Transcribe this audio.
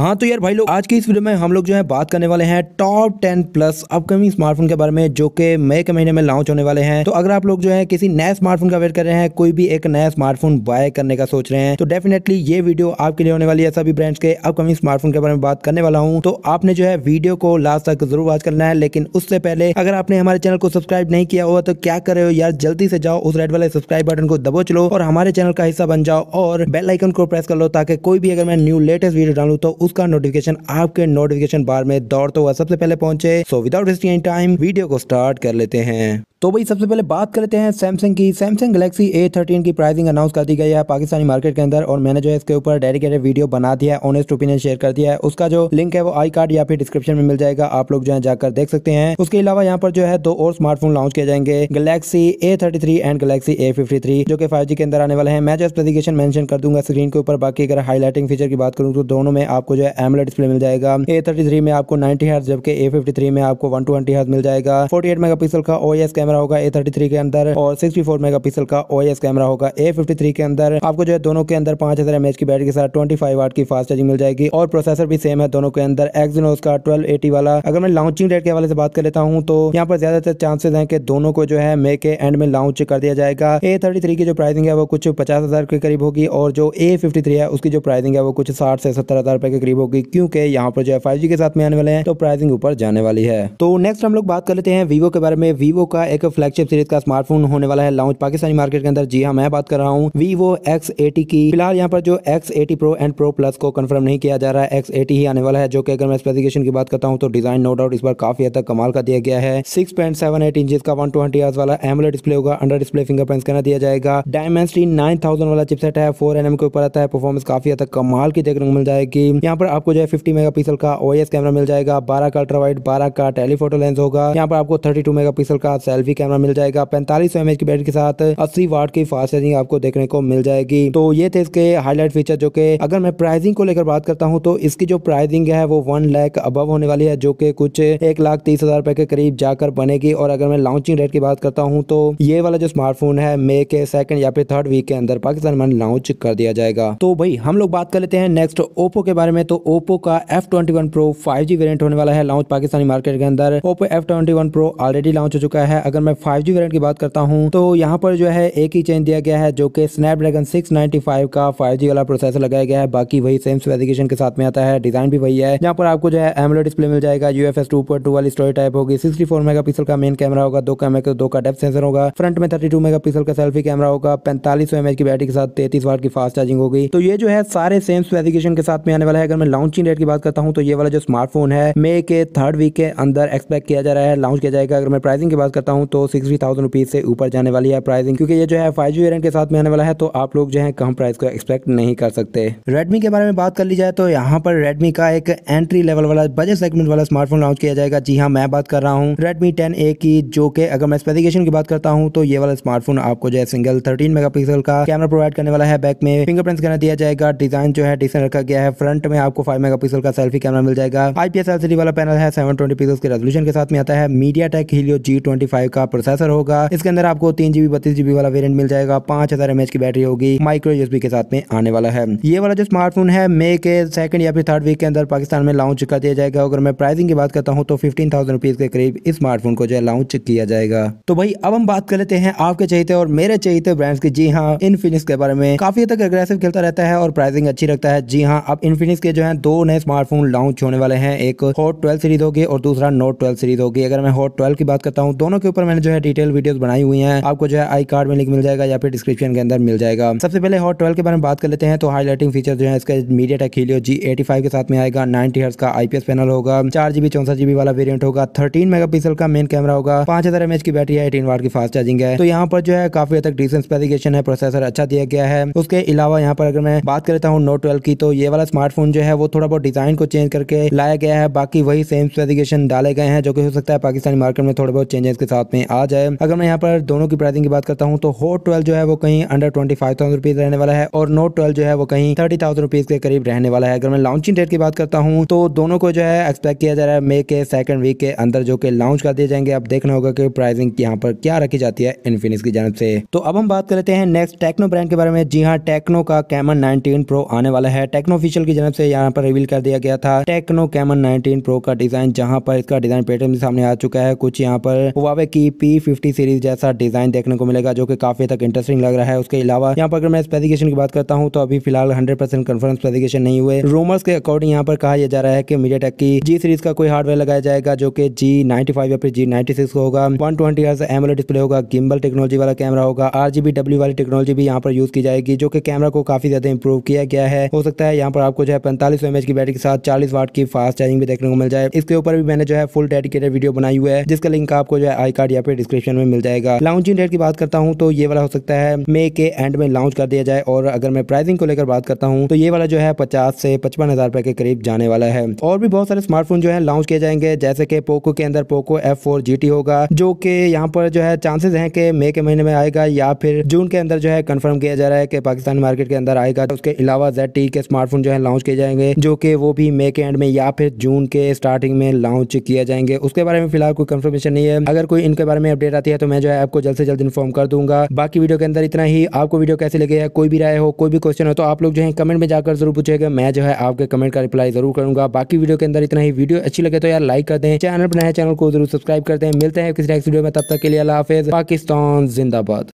हाँ तो यार भाई लोग आज की इस वीडियो में हम लोग जो है बात करने वाले हैं top ten plus upcoming smartphone के बारे में जो कि मई के महीने में लॉन्च होने वाले हैं तो अगर आप लोग जो है किसी नए स्मार्टफोन का वेट कर रहे हैं कोई भी एक नया स्मार्टफोन बाय करने का सोच रहे हैं तो डेफिनेटली ये वीडियो आपके लिए होने वाली है सभी ब्रांड्स के अपकमिंग स्मार्टफोन के बारे में बात करने वाला हूँ तो आपने जो है वीडियो को लास्ट तक जरूर वॉच करना है लेकिन उससे पहले अगर आपने हमारे चैनल को सब्सक्राइब नहीं किया हुआ तो क्या कर रहे हो यार जल्दी से जाओ उस रेड वाले सब्सक्राइब बटन को दबोच लो और हमारे चैनल का हिस्सा बन जाओ और बेल आइकन को प्रेस कर लो ताकि कोई भी अगर मैं न्यू लेटेस्ट वीडियो डालू तो उसका नोटिफिकेशन आपके नोटिफिकेशन बार में दौड़ता हुआ सबसे पहले पहुंचे so without wasting time video को स्टार्ट कर लेते हैं तो भाई सबसे पहले बात कर लेते हैं सैमसंग की सैमसंग गलेक्सी ए थर्टीन की प्राइसिंग अनाउंस कर दी गई है पाकिस्तानी मार्केट के अंदर और मैंने जो है इसके ऊपर डेडिकेटेड वीडियो बना दिया है ऑनेस्ट ओपिनियन शेयर कर दिया है उसका जो लिंक है वो आई कार्ड या फिर डिस्क्रिप्शन में मिल जाएगा आप लोग जो है जाकर देख सकते हैं उसके अलावा यहाँ पर जो है दो और स्मार्टफोन लॉन्च किए जाएंगे Galaxy A and Galaxy A जो कि फाइव के अंदर आने वाले हैं मैं जो स्पेसिफिकेशन मैंशन कर दूंगा स्क्रीन के ऊपर बाकी अगर हाईलाइटिंग फीचर की बात करूँ तो दोनों में आपको जो है एमला डिस्प्ले मिल जाएगा ए में आपको नाइन्टी हर्ट जबकि ए में आपको वन टू मिल जाएगा फोर्टी मेगापिक्सल का ओ एस कैमरा होगा ए के अंदर और सिक्सटी मेगापिक्सल का ओ कैमरा होगा ए के अंदर आपको जो है दोनों के अंदर पांच हजार की बैटरी के साथ ट्वेंटी फाइव की फास्ट चार्जिंग मिल जाएगी और प्रोसेसर भी सेम है दोनों के अंदर एक्सिनोस का ट्वेल्व वाला अगर मैं लॉन्चिंग डेट के हवाले से बात कर लेता हूँ तो यहाँ पर ज्यादातर चांसेस हैं कि दोनों को जो है मे के एंड में लॉन्च कर दिया जाएगा ए थर्टी की जो प्राइसिंग है वो कुछ पचास हजार के करीब होगी और जो ए फिफ्टी है उसकी जो प्राइसिंग है वो कुछ साठ से सत्तर हजार रुपए के करीब होगी क्योंकि यहाँ पर जो है फाइव के साथ में आने वाले हैं तो प्राइसिंग ऊपर जाने वाली है तो नेक्स्ट हम लोग बात कर लेते हैं वीवो के बारे में वीवो का एक फ्लैगशिप सीरीज का स्मार्टफोन होने वाला है लॉन्च पाकिस्तानी मार्केट के अंदर जी हाँ मैं बात कर रहा हूँ वीवो एक्स की फिलहाल यहाँ पर जो X eighty pro and pro plus को कन्फर्म नहीं किया जा रहा है एक्स ही आने वाला है जो कि अगर मैं स्पेसिफिकेशन की बात करता हूँ तो डिजाइन नो डाउट इस बार काफी हद तक कमाल का दिया गया है six point seven eight inch का वन ट्वेंटी वाला एमोलेट डिस्प्ले होगा अंडर डिस्प्ले फिंगरप्रिंट स्कैनर दिया जाएगा डायमेंसिटी नाइन थाउजेंड वाला चिपसेट है फोर एनएम के ऊपर आता है परफॉर्मेंस काफी हद तक कमाल की देखने को मिल जाएगी यहाँ पर आपको जो है फिफ्टी मेगा का ओएस कैमरा मिल जाएगा बारह का अल्ट्रा वाइट बारह का टेलीफोटो लेंस होगा यहाँ पर आपको थर्टी टू मेगापिक्सल का सेल्फी सेल्फी कैमरा मिल जाएगा पैंतालीस एम की बैटरी के साथ अस्सी वाट की फास्ट चार्जिंग आपको देखने को मिल जाएगी तो ये थे इसके हाईलाइट फीचर जो कि अगर मैं प्राइसिंग को लेकर बात करता हूँ तो इसकी जो प्राइसिंग है वो वन लैक अबव होने वाली है जो कि कुछ एक लाख तीस हजार रुपए के करीब जाकर बनेगी और अगर मैं लॉन्चिंग रेट की बात करता हूँ तो ये वाला जो स्मार्टफोन है मे के सेकंड या फिर थर्ड वीक के अंदर पाकिस्तान में लॉन्च कर दिया जाएगा तो भाई हम लोग बात कर लेते हैं नेक्स्ट ओप्पो के बारे में तो ओप्पो का F twenty one pro five G variant होने वाला है लॉन्च पाकिस्तानी मार्केट के अंदर Oppo F twenty one already launch हो चुका है अगर अगर मैं फाइव जी की बात करता हूँ तो यहाँ पर जो है एक ही चेंज दिया गया है जो कि स्नैपड्रैगन सिक्स का फाइव वाला प्रोसेसर लगाया गया है बाकी वही सेम स्पेसिफिकेशन के साथ में आता है डिजाइन भी वही है यहाँ पर आपको जो है एमलो डिस्प्ले मिल जाएगा यू एफ टू पर वाली स्टोरी टाइप होगी सिक्सटी फोर का मेन कैमरा होगा दो कैमरे का दो का डेप सेंसर होगा फ्रंट में थर्टी टू का सेल्फी कैमरा होगा पैंतालीस एमएच की बैटरी के साथ तेतीस वाट की फास्ट चार्जिंग होगी तो ये जो है सारे सेम स्पेसिफिकेशन के साथ में आने वाला है अगर मैं लॉन्चिंग डेट की बात करता हूँ तो ये वाला जो स्मार्टफोन है मे के थर्ड वीक के अंदर एक्सपेक्ट किया जा रहा है लॉन्च किया जाएगा अगर मैं प्राइसिंग की बात करता हूँ तो सिक्सटी थाउजेंड रुपीज़ से ऊपर जाने वाली है प्राइसिंग क्योंकि ये जो है फाइव जी वेरियंट के साथ में आने वाला है तो आप लोग जो है कम प्राइस को एक्सपेक्ट नहीं कर सकते रेडमी के बारे में बात कर ली जाए तो यहाँ पर रेडमी का एक एंट्री लेवल वाला बजट सेगमेंट वाला स्मार्टफोन लॉन्च किया जाएगा जी हाँ मैं बात कर रहा हूँ रेडमी टेन ए की जो कि अगर मैं स्पेसिफिकेशन की बात करता हूँ तो ये वाला स्मार्टफोन आपको जो है सिंगल थर्टीन मेगा का कैमरा प्रोवाइड करने वाला है बैक में फिंगरप्रिंट कैमरा दिया जाएगा डिजाइन जो है डिसन रखा गया है फ्रंट में आपको फाइव मेगा का सेल्फी कैमरा मिल जाएगा आईपीएस एलसीडी वाला पैनल है सेवन ट्वेंटी के रेजोल्यूशन के साथ में आता है MediaTek Helio G twenty five का प्रोसेसर होगा इसके अंदर आपको तीन जीबी बत्तीस जीबी वाला वेरियंट मिल जाएगा पांच हजार एमएच की बैटरी होगी माइक्रो यूएसबी के साथ में आने वाला है ये वाला जो स्मार्टफोन है मे के सेकंड या फिर थर्ड वीक के अंदर पाकिस्तान में लॉन्च कर दिया जाएगा अगर मैं प्राइसिंग की बात करता हूँ तो फिफ्टीन थाउजेंड के करीब इस स्मार्टफोन को जो है लॉन्च किया जाएगा तो भाई अब हम बात कर लेते हैं आपके चाहते और मेरे चाहते ब्रांड्स की जी हाँ इनफिनिक्स के बारे में काफी तक एग्रेसिव खेलता रहता है और प्राइसिंग अच्छी रखता है जी हाँ अब इनफिनिक्स के जो है दो नए स्मार्टफोन लॉन्च होने वाले हैं एक हॉट ट्वेल्व सीरीज होगी और दूसरा नोट ट्वेल्व सीरीज होगी अगर मैं हॉट ट्वेल्व की बात करता हूँ दोनों के पर मैंने जो है डिटेल वीडियो बनाई हुई है आपको जो है आई कार्ड में लिंक मिल जाएगा या फिर डिस्क्रिप्शन के अंदर मिल जाएगा सबसे पहले हॉट ट्वेल्व के बारे में बात कर लेते हैं तो हाईलाइटिंग फीचर जो है इसका MediaTek G eighty five के साथ में आएगा नाइनटी हर्स का आईपीएस पैनल होगा चार जीबी चौसठ जीबी वाला वेरियंट होगा थर्टीन मेगा का मेन कैमरा होगा पांच हजार एमएच की बैटरी है एटीन वार्ड की फास्ट चार्जिंग है तो यहाँ पर जो है काफी हद तक डिसेंट है प्रोसेसर अच्छा दिया गया है उसके अलावा यहाँ पर अगर मैं बात करता हूँ नोट ट्वेल्व की तो ये वाला स्मार्टफोन जो है वो थोड़ा बहुत डिजाइन को चेंज करके लाया गया है बाकी वही सेम स्पेसिफिकेशन डाले गए हैं जो कि हो सकता है पाकिस्तानी मार्केट में थोड़े बहुत चेंजेस के साथ बात में आ जाए अगर मैं यहाँ पर दोनों की प्राइसिंग की बात करता हूँ तो हो ट्वेल्व जो है वो कहीं under twenty five thousand rupees रहने वाला है और नोट ट्वेल्व जो है वो कहीं थर्टी थाउजेंड रुपीज के करीब रहने वाला है अगर मैं लॉन्चिंग डेट की बात करता हूँ तो दोनों को जो है एक्सपेक्ट किया जा रहा है मे के सेकंड वीक के अंदर जो कि लॉन्च कर दिए जाएंगे अब देखना होगा कि प्राइसिंग यहाँ पर क्या रखी जाती है इन्फिनिक्स की जानव से तो अब हम बात कर लेते हैं नेक्स्ट टेक्नो ब्रांड के बारे में जी हाँ टेक्नो का कैमन नाइनटीन प्रो आने वाला है टेक्नो ऑफिशियल की जानब से यहाँ पर रिवील कर दिया गया था टेक्नो कैमन नाइनटीन प्रो का डिजाइन जहाँ पर इसका डिजाइन पेटर्न सामने आ चुका है कुछ यहाँ पर हुआवे की की पी फिफ्टी सीरीज जैसा डिजाइन देखने को मिलेगा जो कि काफी तक इंटरेस्टिंग लग रहा है उसके अलावा यहाँ पर अगर मैं स्पेसिफिकेशन की बात करता हूँ तो अभी फिलहाल हंड्रेड परसेंट कन्फर्म स्पेसिफिकेशन नहीं हुए रूमर्स के अकॉर्डिंग यहाँ पर कहा जा रहा है की मीडिया की जी सीरीज का कोई हार्डवेयर लगाया जाएगा जो की जी नाइन्टी फाइव या फिर जी नाइन्टी सिक्स होगा वन ट्वेंटी एमएल डिस्प्ले होगा गिम्बल टेक्नोलॉजी वाला कैमरा होगा आर जी बी डब्ल्यू वाली टेक्नोलॉजी भी यहाँ पर यूज की जाएगी जो कि कैमरा को काफी ज्यादा इंप्रूव किया गया है हो सकता है यहाँ पर आपको जो है पैंतालीस एमएच की बैटरी के साथ चालीस वाट की फास्ट चार्जिंग भी देखने को मिल जाए इसके ऊपर भी मैंने जो है फुल डेडिकेटेड वीडियो बनाई हुई है जिसका लिंक आपको जो है आई कार्ड कार्ड यहाँ पे डिस्क्रिप्शन में मिल जाएगा लॉन्चिंग डेट की बात करता हूँ तो ये वाला हो सकता है मे के एंड में लॉन्च कर दिया जाए और अगर मैं प्राइसिंग को लेकर बात करता हूँ तो ये वाला जो है पचास से पचपन हजार के करीब जाने वाला है और भी बहुत सारे स्मार्टफोन जो है लॉन्च किए जाएंगे जैसे कि पोको के अंदर पोको एफ फोर होगा जो कि यहाँ पर जो है चांसेस है कि मई के महीने में आएगा या फिर जून के अंदर जो है कंफर्म किया जा रहा है कि पाकिस्तान मार्केट के अंदर आएगा उसके अलावा जेड टी के स्मार्टफोन जो है लॉन्च किए जाएंगे जो कि वो भी मई के एंड में या फिर जून के स्टार्टिंग में लॉन्च किया जाएंगे उसके बारे में फिलहाल कोई कंफर्मेशन नहीं है अगर कोई उनके बारे में अपडेट आती है तो मैं जो है आपको जल्द से जल्द इन्फॉर्म कर दूंगा बाकी वीडियो के अंदर इतना ही आपको वीडियो कैसे लगे है कोई भी राय हो कोई भी क्वेश्चन हो तो आप लोग जो है कमेंट में जाकर जरूर पूछेगा मैं जो है आपके कमेंट का रिप्लाई जरूर करूंगा बाकी वीडियो के अंदर इतना ही वीडियो अच्छी लगे तो यार लाइक कर दें चैनल बनाया चैनल को जरूर सब्सक्राइब करते हैं मिलते हैं किसी नेक्स्ट वीडियो में तब तक के लिए अला हाफिज पाकिस्तान जिंदाबाद